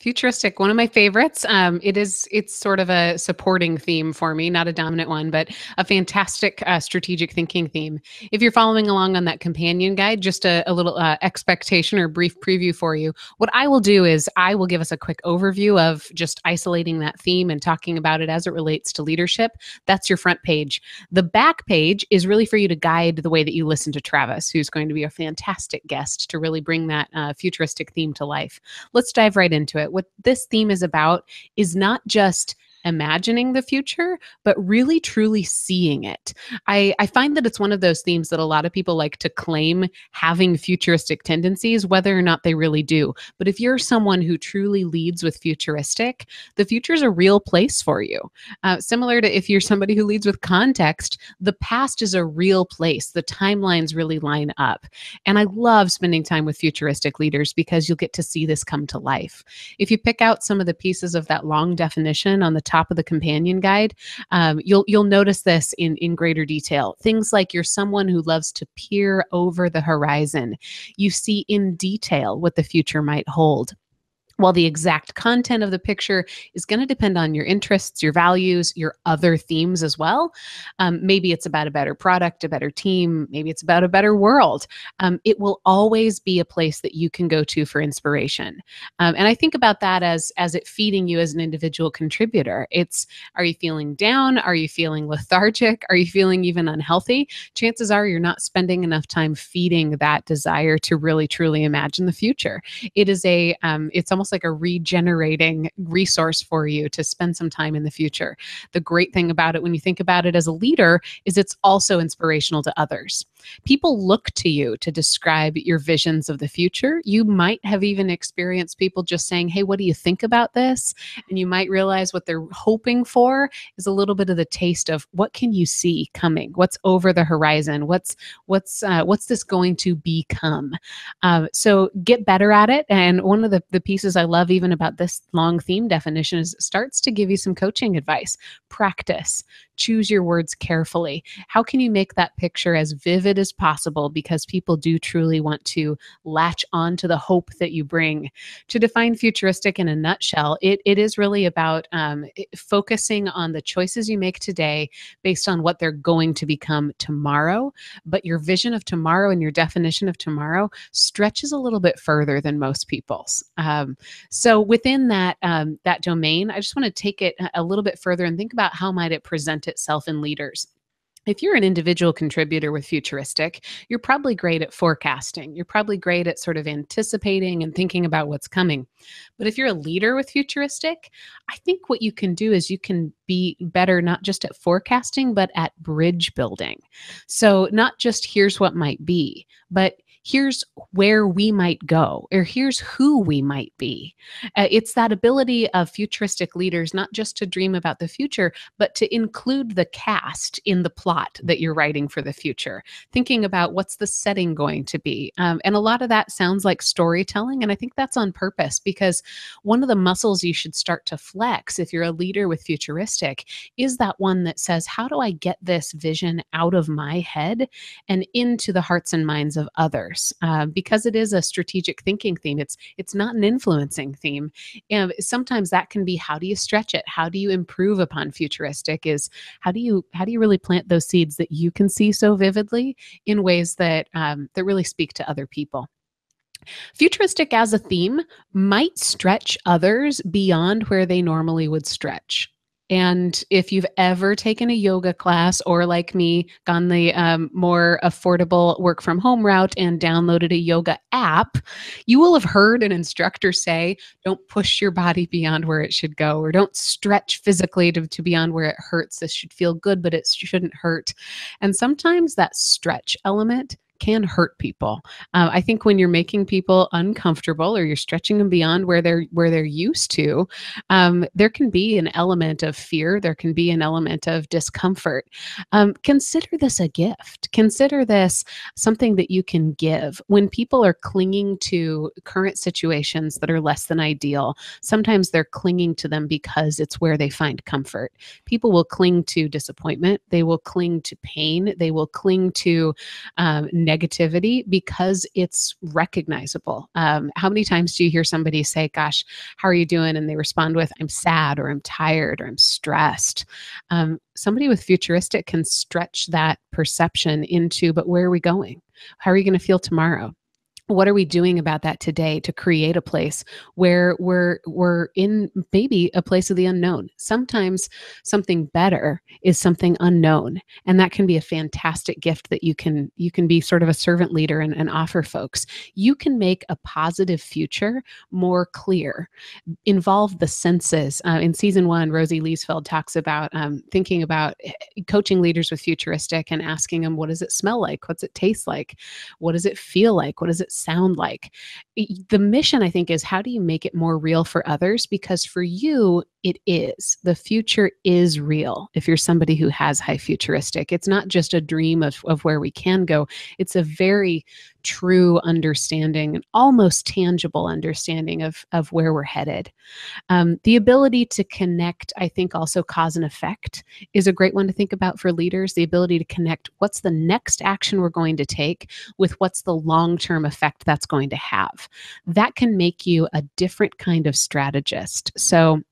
Futuristic, one of my favorites. Um, it is it's sort of a supporting theme for me, not a dominant one, but a fantastic uh, strategic thinking theme. If you're following along on that companion guide, just a, a little uh, expectation or brief preview for you. What I will do is I will give us a quick overview of just isolating that theme and talking about it as it relates to leadership. That's your front page. The back page is really for you to guide the way that you listen to Travis, who's going to be a fantastic guest to really bring that uh, futuristic theme to life. Let's dive right into it what this theme is about is not just imagining the future, but really truly seeing it. I, I find that it's one of those themes that a lot of people like to claim having futuristic tendencies, whether or not they really do. But if you're someone who truly leads with futuristic, the future is a real place for you. Uh, similar to if you're somebody who leads with context, the past is a real place. The timelines really line up. And I love spending time with futuristic leaders because you'll get to see this come to life. If you pick out some of the pieces of that long definition on the top of the companion guide, um, you'll you'll notice this in in greater detail. Things like you're someone who loves to peer over the horizon. You see in detail what the future might hold. While the exact content of the picture is going to depend on your interests, your values, your other themes as well. Um, maybe it's about a better product, a better team, maybe it's about a better world. Um, it will always be a place that you can go to for inspiration. Um, and I think about that as as it feeding you as an individual contributor. It's are you feeling down? Are you feeling lethargic? Are you feeling even unhealthy? Chances are you're not spending enough time feeding that desire to really truly imagine the future. It is a um, it's almost almost like a regenerating resource for you to spend some time in the future. The great thing about it, when you think about it as a leader, is it's also inspirational to others. People look to you to describe your visions of the future. You might have even experienced people just saying, Hey, what do you think about this? And you might realize what they're hoping for is a little bit of the taste of what can you see coming? What's over the horizon? What's what's uh, what's this going to become? Uh, so get better at it. And one of the, the pieces I love even about this long theme definition is it starts to give you some coaching advice. Practice choose your words carefully. How can you make that picture as vivid as possible? Because people do truly want to latch on to the hope that you bring. To define futuristic in a nutshell, it, it is really about um, focusing on the choices you make today based on what they're going to become tomorrow. But your vision of tomorrow and your definition of tomorrow stretches a little bit further than most people's. Um, so within that um, that domain, I just want to take it a little bit further and think about how might it present itself in leaders. If you're an individual contributor with Futuristic, you're probably great at forecasting. You're probably great at sort of anticipating and thinking about what's coming. But if you're a leader with Futuristic, I think what you can do is you can be better not just at forecasting, but at bridge building. So, not just here's what might be, but here's where we might go, or here's who we might be. Uh, it's that ability of futuristic leaders not just to dream about the future, but to include the cast in the plot that you're writing for the future, thinking about what's the setting going to be. Um, and a lot of that sounds like storytelling. And I think that's on purpose because one of the muscles you should start to flex if you're a leader with futuristic is that one that says, How do I get this vision out of my head and into the hearts and minds of others? course uh, because it is a strategic thinking theme it's it's not an influencing theme and sometimes that can be how do you stretch it how do you improve upon futuristic is how do you how do you really plant those seeds that you can see so vividly in ways that um, that really speak to other people Futuristic as a theme might stretch others beyond where they normally would stretch. And if you've ever taken a yoga class or, like me, gone the um, more affordable work from home route and downloaded a yoga app, you will have heard an instructor say, don't push your body beyond where it should go, or don't stretch physically to, to beyond where it hurts. This should feel good, but it shouldn't hurt. And sometimes that stretch element can hurt people. Uh, I think when you're making people uncomfortable or you're stretching them beyond where they're where they're used to, um, there can be an element of fear. There can be an element of discomfort. Um, consider this a gift. Consider this something that you can give. When people are clinging to current situations that are less than ideal, sometimes they're clinging to them because it's where they find comfort. People will cling to disappointment. They will cling to pain. They will cling to um, negativity because it's recognizable. Um, how many times do you hear somebody say, Gosh, how are you doing? And they respond with, I'm sad or I'm tired or I'm stressed. Um, somebody with futuristic can stretch that perception into, But where are we going? How are you going to feel tomorrow? what are we doing about that today to create a place where we're we're in maybe a place of the unknown sometimes something better is something unknown and that can be a fantastic gift that you can you can be sort of a servant leader and, and offer folks you can make a positive future more clear involve the senses uh, in season one rosie leesfeld talks about um, thinking about eh, coaching leaders with futuristic and asking them what does it smell like what's it taste like what does it feel like what does it sound like the mission i think is how do you make it more real for others because for you it is. The future is real. If you're somebody who has high futuristic, it's not just a dream of, of where we can go, it's a very true understanding, an almost tangible understanding of, of where we're headed. Um, the ability to connect, I think, also cause and effect is a great one to think about for leaders. The ability to connect what's the next action we're going to take with what's the long term effect that's going to have. That can make you a different kind of strategist. So,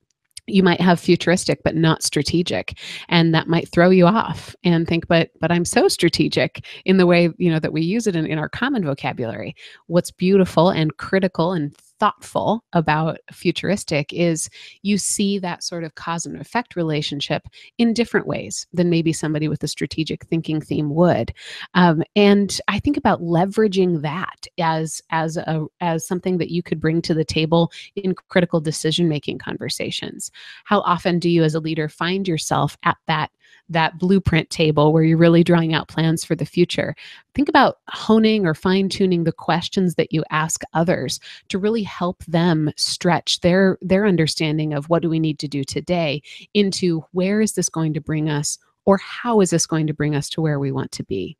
you might have futuristic but not strategic and that might throw you off and think but but i'm so strategic in the way you know that we use it in, in our common vocabulary what's beautiful and critical and thoughtful about futuristic is you see that sort of cause and effect relationship in different ways than maybe somebody with a strategic thinking theme would. Um, and I think about leveraging that as as a as something that you could bring to the table in critical decision making conversations. How often do you as a leader find yourself at that that blueprint table where you're really drawing out plans for the future. Think about honing or fine tuning the questions that you ask others to really help them stretch their, their understanding of what do we need to do today into where is this going to bring us or how is this going to bring us to where we want to be.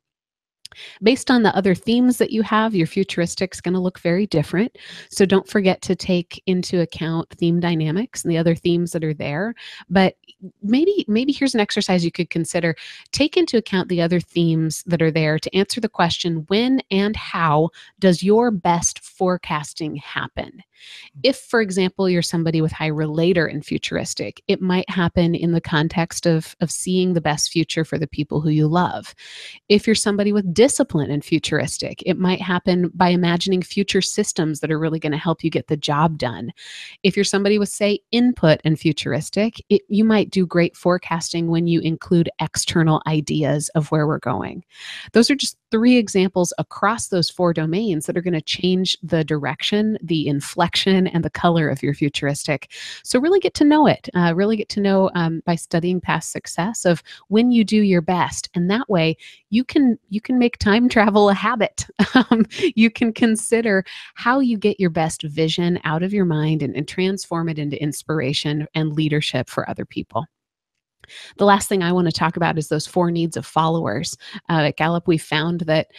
Based on the other themes that you have, your futuristic is going to look very different. So don't forget to take into account theme dynamics and the other themes that are there. But maybe maybe here's an exercise you could consider. Take into account the other themes that are there to answer the question when and how does your best forecasting happen? Mm. If, for example, you're somebody with high relator and futuristic, it might happen in the context of, of seeing the best future for the people who you love. If you're somebody with discipline and futuristic. It might happen by imagining future systems that are really going to help you get the job done. If you're somebody with, say, input and futuristic, it, you might do great forecasting when you include external ideas of where we're going. Those are just three examples across those four domains that are going to change the direction, the inflection, and the color of your futuristic. So really get to know it. Uh, really get to know um, by studying past success of when you do your best, and that way you can you can make time travel a habit. Um, you can consider how you get your best vision out of your mind and, and transform it into inspiration and leadership for other people. The last thing I want to talk about is those four needs of followers. Uh, at Gallup, we found that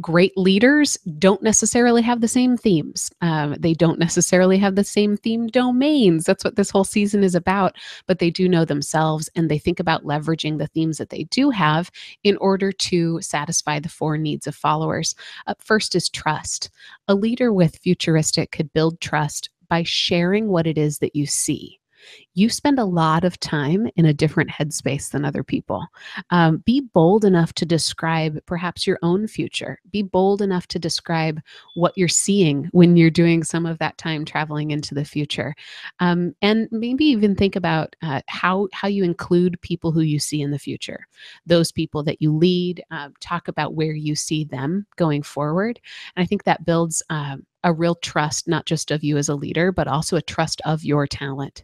great leaders don't necessarily have the same themes. Um, they don't necessarily have the same theme domains. That's what this whole season is about. But they do know themselves and they think about leveraging the themes that they do have in order to satisfy the four needs of followers. Up first is trust. A leader with futuristic could build trust by sharing what it is that you see. You spend a lot of time in a different headspace than other people. Um, be bold enough to describe perhaps your own future. Be bold enough to describe what you're seeing when you're doing some of that time traveling into the future. Um, and maybe even think about uh, how, how you include people who you see in the future, those people that you lead, uh, talk about where you see them going forward. And I think that builds. Uh, a real trust, not just of you as a leader, but also a trust of your talent.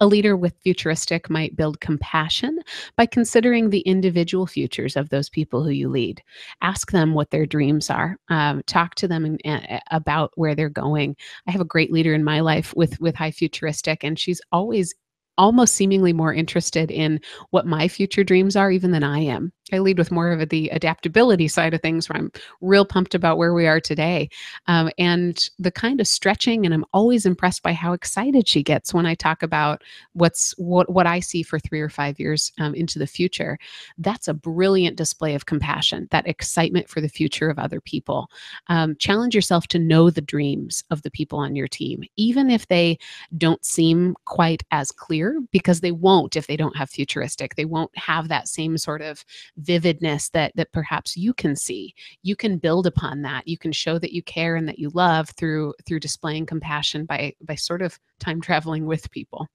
A leader with futuristic might build compassion by considering the individual futures of those people who you lead. Ask them what their dreams are. Um, talk to them in, uh, about where they're going. I have a great leader in my life with with high futuristic, and she's always almost seemingly more interested in what my future dreams are even than I am. I lead with more of the adaptability side of things where I'm real pumped about where we are today um, and the kind of stretching. And I'm always impressed by how excited she gets when I talk about what's what, what I see for three or five years um, into the future. That's a brilliant display of compassion, that excitement for the future of other people. Um, challenge yourself to know the dreams of the people on your team, even if they don't seem quite as clear, because they won't if they don't have futuristic. They won't have that same sort of vividness that that perhaps you can see you can build upon that you can show that you care and that you love through through displaying compassion by by sort of time traveling with people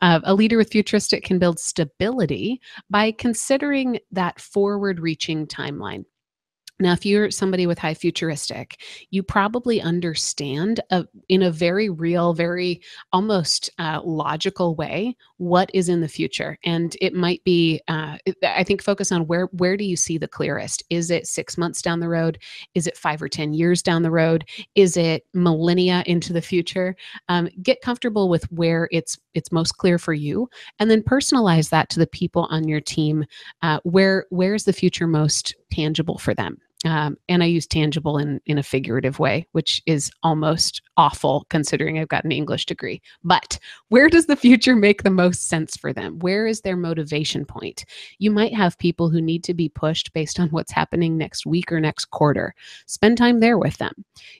uh, a leader with futuristic can build stability by considering that forward reaching timeline now, if you're somebody with high futuristic, you probably understand in a very real, very almost uh, logical way what is in the future. And it might be, uh, I think, focus on where where do you see the clearest? Is it six months down the road? Is it five or ten years down the road? Is it millennia into the future? Um, get comfortable with where it's it's most clear for you, and then personalize that to the people on your team. Uh, where where is the future most tangible for them? Um, and I use tangible in, in a figurative way, which is almost awful considering I've got an English degree. But where does the future make the most sense for them? Where is their motivation point? You might have people who need to be pushed based on what's happening next week or next quarter. Spend time there with them.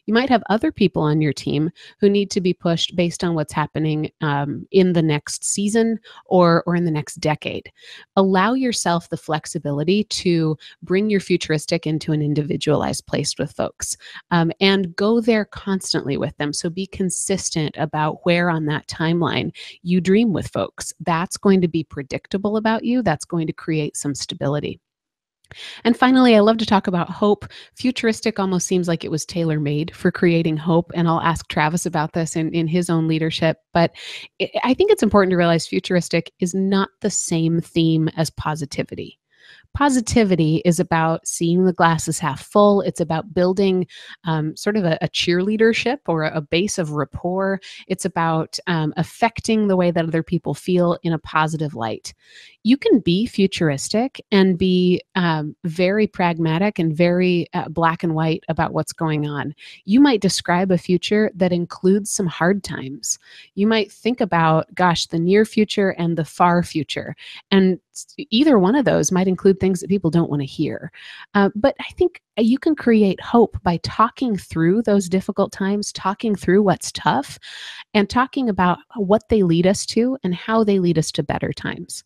You might have other people on your team who need to be pushed based on what's happening um, in the next season or, or in the next decade. Allow yourself the flexibility to bring your futuristic into an individualized place with folks um, and go there constantly with them. So be consistent about where on that timeline you dream with folks. That's going to be predictable about you, that's going to create some stability. And finally, I love to talk about hope. Futuristic almost seems like it was tailor made for creating hope. And I'll ask Travis about this in, in his own leadership. But it, I think it's important to realize futuristic is not the same theme as positivity positivity is about seeing the glasses half full. It's about building um, sort of a, a cheerleadership or a, a, base of rapport. It's about um, affecting the way that other people feel in a positive light you can be futuristic and be um, very pragmatic and very uh, black and white about what's going on. You might describe a future that includes some hard times. You might think about, gosh, the near future and the far future. And either one of those might include things that people don't want to hear. Uh, but I think uh, you can create hope by talking through those difficult times, talking through what's tough, and talking about what they lead us to and how they lead us to better times.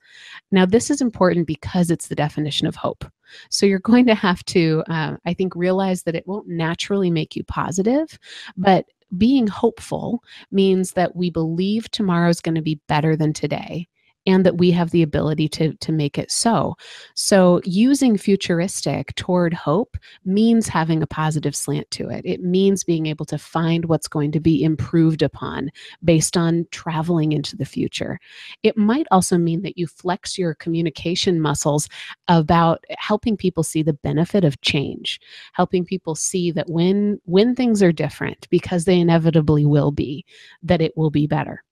Now, this is important because it's the definition of hope. So you're going to have to, uh, I think, realize that it won't naturally make you positive, but being hopeful means that we believe tomorrow is going to be better than today and that we have the ability to, to make it so. So, using futuristic toward hope means having a positive slant to it. It means being able to find what's going to be improved upon based on traveling into the future. It might also mean that you flex your communication muscles about helping people see the benefit of change, helping people see that when when things are different because they inevitably will be, that it will be better.